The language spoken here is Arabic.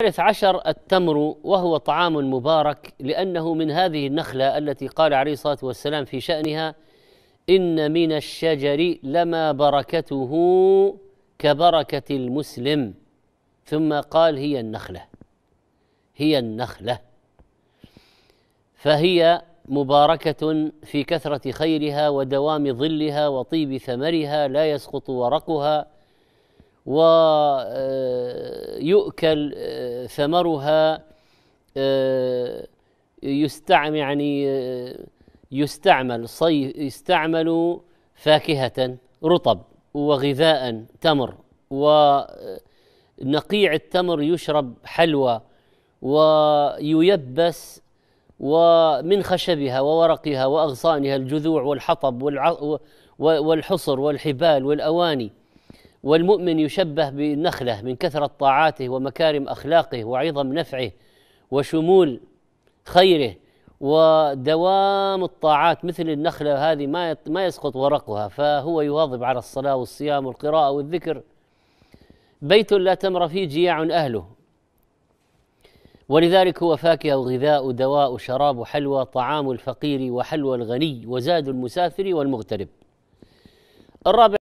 الثالث عشر التمر وهو طعام مبارك لأنه من هذه النخلة التي قال عليه الصلاة والسلام في شأنها إن من الشجر لما بركته كبركة المسلم ثم قال هي النخلة هي النخلة فهي مباركة في كثرة خيرها ودوام ظلها وطيب ثمرها لا يسقط ورقها ويؤكل ثمرها آه، يستعمل يعني آه، يستعمل صيف يستعمل فاكهة رطب وغذاء تمر ونقيع التمر يشرب حلوى وييبس ومن خشبها وورقها واغصانها الجذوع والحطب والحصر والحبال والاواني والمؤمن يشبه بالنخله من كثره طاعاته ومكارم اخلاقه وعظم نفعه وشمول خيره ودوام الطاعات مثل النخله هذه ما ما يسقط ورقها فهو يواظب على الصلاه والصيام والقراءه والذكر بيت لا تمر فيه جياع اهله ولذلك هو فاكهه وغذاء ودواء وشراب وحلوى طعام الفقير وحلوى الغني وزاد المسافر والمغترب الرابع